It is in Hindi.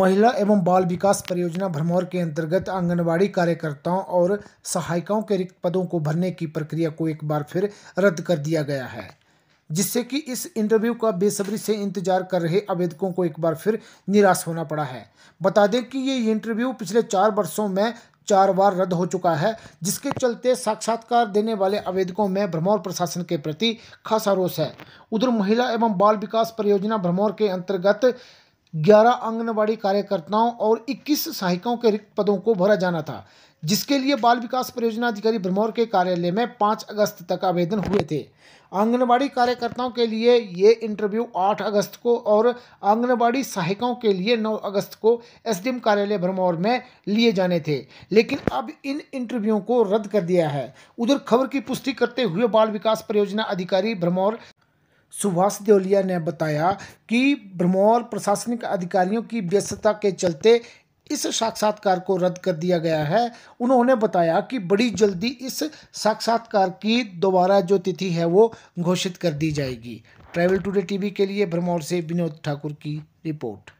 महिला एवं बाल विकास परियोजना भरमौर के अंतर्गत आंगनबाड़ी कार्यकर्ताओं और सहायिकाओं के रिक्त पदों को भरने की प्रक्रिया को एक बार फिर रद्द कर दिया गया है जिससे कि इस इंटरव्यू का बेसब्री से इंतजार कर रहे आवेदकों को एक बार फिर निराश होना पड़ा है बता दें कि ये इंटरव्यू पिछले चार वर्षों में चार बार रद्द हो चुका है जिसके चलते साक्षात्कार देने वाले आवेदकों में भ्रमौर प्रशासन के प्रति खासा रोष है उधर महिला एवं बाल विकास परियोजना भ्रमौर के अंतर्गत ग्यारह आंगनबाड़ी कार्यकर्ताओं और इक्कीस सहायिकाओं के रिक्त पदों को भरा जाना था जिसके लिए बाल विकास परियोजना अधिकारी भरमौर के कार्यालय में पाँच अगस्त तक आवेदन हुए थे आंगनबाड़ी कार्यकर्ताओं के लिए ये इंटरव्यू आठ अगस्त को और आंगनबाड़ी सहायिकाओं के लिए नौ अगस्त को एसडीएम कार्यालय भरमौर में लिए जाने थे लेकिन अब इन इंटरव्यू को रद्द कर दिया है उधर खबर की पुष्टि करते हुए बाल विकास परियोजना अधिकारी भरमौर सुभाष देवलिया ने बताया कि भरमौर प्रशासनिक अधिकारियों की व्यस्तता के चलते इस साक्षात्कार को रद्द कर दिया गया है उन्होंने बताया कि बड़ी जल्दी इस साक्षात्कार की दोबारा जो तिथि है वो घोषित कर दी जाएगी ट्रैवल टुडे टीवी के लिए भरमौर से विनोद ठाकुर की रिपोर्ट